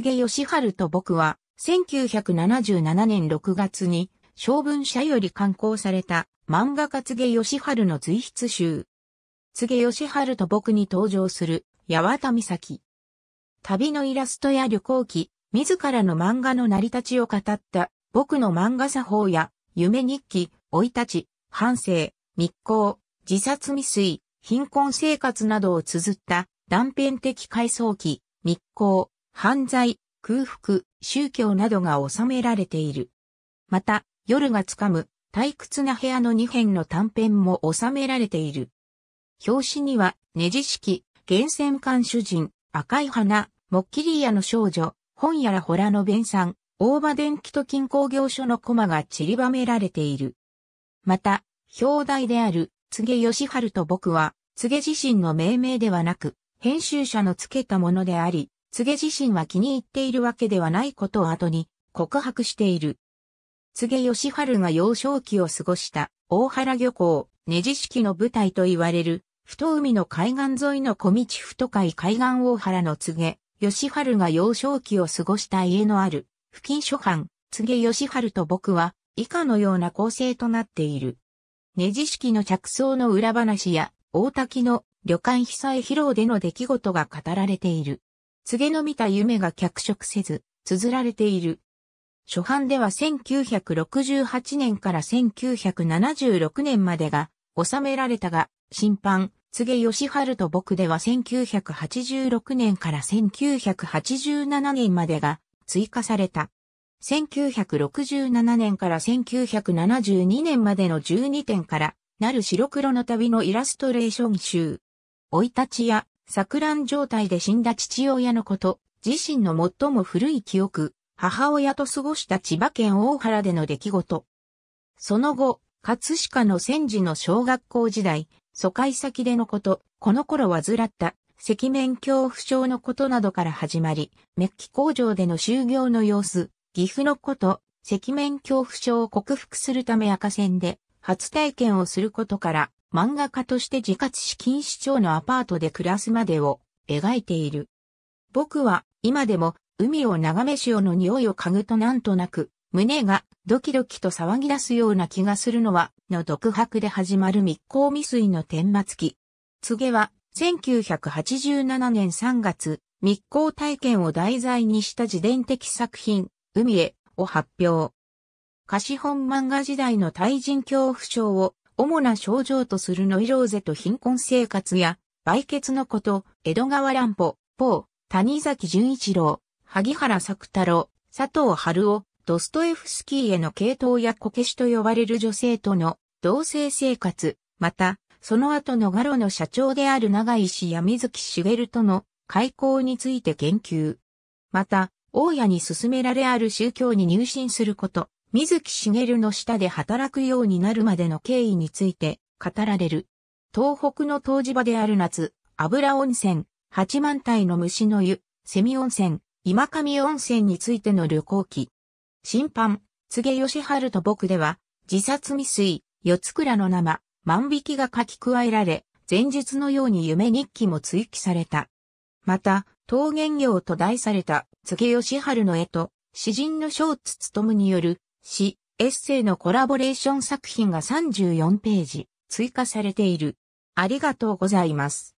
柘義春と僕は、1977年6月に、小文社より刊行された漫画家柘義春の随筆集。柘義春と僕に登場する、八幡岬。旅のイラストや旅行記、自らの漫画の成り立ちを語った、僕の漫画作法や、夢日記、老い立ち、反省、密航、自殺未遂、貧困生活などを綴った断片的回想記、密航、犯罪、空腹、宗教などが収められている。また、夜がつかむ退屈な部屋の2編の短編も収められている。表紙には、ネジ式、厳選館主人、赤い花、モッキリーヤの少女、本やらホラの弁さん、大場電気と金工業所のコマが散りばめられている。また、表題である、告げ義春と僕は、告げ自身の命名ではなく、編集者のつけたものであり、つげ自身は気に入っているわけではないことを後に告白している。つげ義春が幼少期を過ごした大原漁港、ネジ式の舞台と言われる、太海の海岸沿いの小道太海海岸大原のつげ、義春が幼少期を過ごした家のある、付近諸藩、つげ義春と僕は、以下のような構成となっている。ネジ式の着想の裏話や、大滝の旅館被災披露での出来事が語られている。告げの見た夢が脚色せず、綴られている。初版では1968年から1976年までが収められたが、新版、告げ吉春と僕では1986年から1987年までが追加された。1967年から1972年までの12点からなる白黒の旅のイラストレーション集。追い立ちや錯乱状態で死んだ父親のこと、自身の最も古い記憶、母親と過ごした千葉県大原での出来事。その後、葛飾の戦時の小学校時代、疎開先でのこと、この頃患った赤面恐怖症のことなどから始まり、メッキ工場での就業の様子、岐阜のこと、赤面恐怖症を克服するため赤線で初体験をすることから、漫画家として自活資金市長のアパートで暮らすまでを描いている。僕は今でも海を眺め潮の匂いを嗅ぐとなんとなく胸がドキドキと騒ぎ出すような気がするのはの独白で始まる密航未遂の天末期。告げは1987年3月密航体験を題材にした自伝的作品海へを発表。貸本漫画時代の対人恐怖症を主な症状とするノイローゼと貧困生活や、売血のこと、江戸川乱歩、ポー、谷崎潤一郎、萩原作太郎、佐藤春夫、ドストエフスキーへの系統やこけしと呼ばれる女性との同性生活、また、その後のガロの社長である長井氏や水木しげるとの開口について言及。また、大家に勧められある宗教に入信すること、水木しげるの下で働くようになるまでの経緯について語られる。東北の湯治場である夏、油温泉、八万体の虫の湯、セミ温泉、今上温泉についての旅行記。審判、杉義春と僕では、自殺未遂、四つ倉の生、万引きが書き加えられ、前述のように夢日記も追記された。また、桃源業と題された、杉義春の絵と、詩人の小津務による、し、エッセイのコラボレーション作品が34ページ追加されている。ありがとうございます。